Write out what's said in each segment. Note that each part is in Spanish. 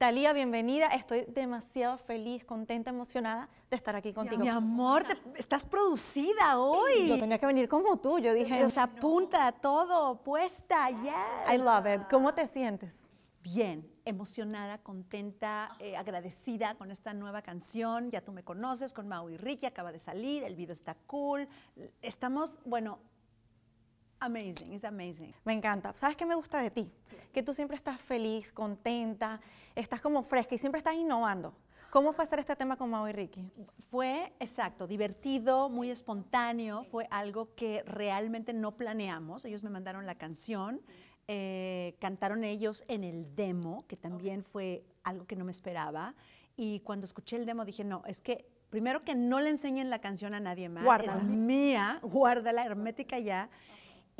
Talía, bienvenida. Estoy demasiado feliz, contenta, emocionada de estar aquí contigo. Mi amor, estás producida hoy. yo tenía que venir como tú, yo dije. apunta todo, puesta, yes. I love it. ¿Cómo te sientes? Bien, emocionada, contenta, eh, agradecida con esta nueva canción. Ya tú me conoces, con Mau y Ricky, acaba de salir, el video está cool. Estamos, bueno, amazing, it's amazing. Me encanta. ¿Sabes qué me gusta de ti? Que tú siempre estás feliz, contenta, estás como fresca y siempre estás innovando. ¿Cómo fue hacer este tema con Mau y Ricky? Fue, exacto, divertido, muy espontáneo, fue algo que realmente no planeamos. Ellos me mandaron la canción, eh, cantaron ellos en el demo, que también fue algo que no me esperaba. Y cuando escuché el demo dije, no, es que primero que no le enseñen la canción a nadie más. Guárdala. Es mía, guárdala hermética ya.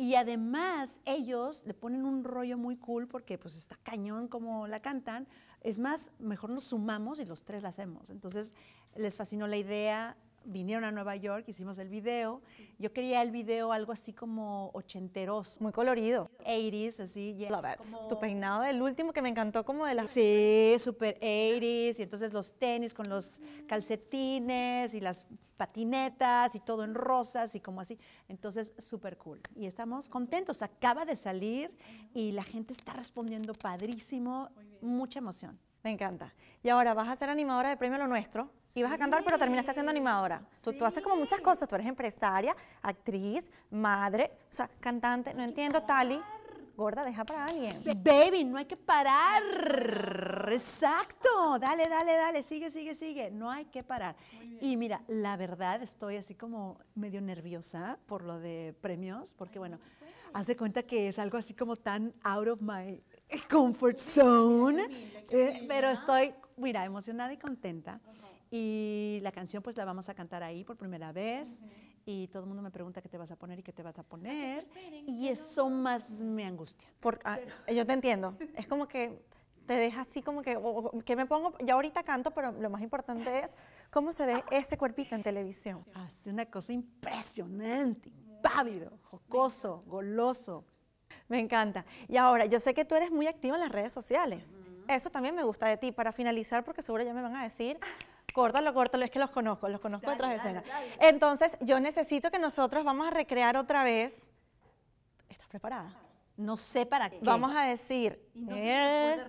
Y además ellos le ponen un rollo muy cool porque pues está cañón como la cantan. Es más, mejor nos sumamos y los tres la hacemos. Entonces les fascinó la idea, vinieron a Nueva York, hicimos el video. Yo quería el video algo así como ochenteroso. Muy colorido. 80s, así. Love it. Tu peinado el último que me encantó como de la... Sí, super 80s. Y entonces los tenis con los calcetines y las patinetas y todo en rosas y como así. Entonces, súper cool. Y estamos contentos. Acaba de salir y la gente está respondiendo padrísimo. Mucha emoción. Me encanta. Y ahora vas a ser animadora de Premio Lo Nuestro y vas a cantar, pero terminaste siendo animadora. Tú, tú, haces como muchas cosas. Tú eres empresaria, actriz, madre, o sea, cantante. No entiendo, Tali. Gorda, deja para alguien. Baby, no hay que parar. Exacto. Dale, dale, dale. Sigue, sigue, sigue. No hay que parar. Y mira, la verdad estoy así como medio nerviosa por lo de premios, porque bueno, hace cuenta que es algo así como tan out of my comfort zone, eh, pero estoy, mira, emocionada y contenta. Y la canción pues la vamos a cantar ahí por primera vez. Y todo el mundo me pregunta qué te vas a poner y qué te vas a poner. Y eso más me angustia. Ah, yo te entiendo. Es como que te deja así como que, me pongo? Ya ahorita canto, pero lo más importante es cómo se ve ese cuerpito en televisión. Hace una cosa impresionante, impávido, jocoso, goloso, me encanta. Y ahora, yo sé que tú eres muy activa en las redes sociales. Eso también me gusta de ti. Para finalizar, porque seguro ya me van a decir, córtalo, córtalo, es que los conozco, los conozco de otras escenas. Entonces, yo necesito que nosotros vamos a recrear otra vez. ¿Estás preparada? No sé para qué. Vamos a decir. Y es,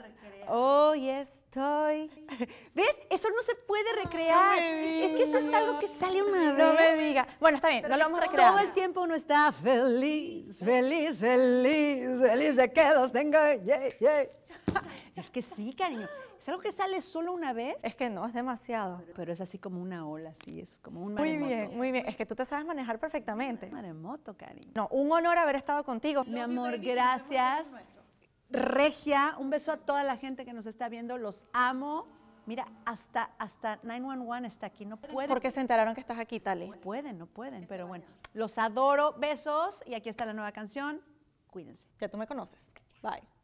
Oh, yes estoy. ¿Ves? Eso no se puede recrear. es que eso es algo que sale una vez. No me diga. Bueno, está bien, no lo vamos a recrear. Todo el tiempo uno está feliz, feliz, feliz, feliz de que los tenga Es que sí, cariño. ¿Es algo que sale solo una vez? Es que no, es demasiado. Pero es así como una ola, así es como un maremoto. Muy bien, muy bien. Es que tú te sabes manejar perfectamente. maremoto, cariño. No, un honor haber estado contigo. Mi amor, gracias regia. Un beso a toda la gente que nos está viendo. Los amo. Mira, hasta, hasta 911 está aquí. No pueden. Porque se enteraron que estás aquí, Tale. No pueden, no pueden. Pero bueno, los adoro. Besos. Y aquí está la nueva canción. Cuídense. Ya tú me conoces. Bye.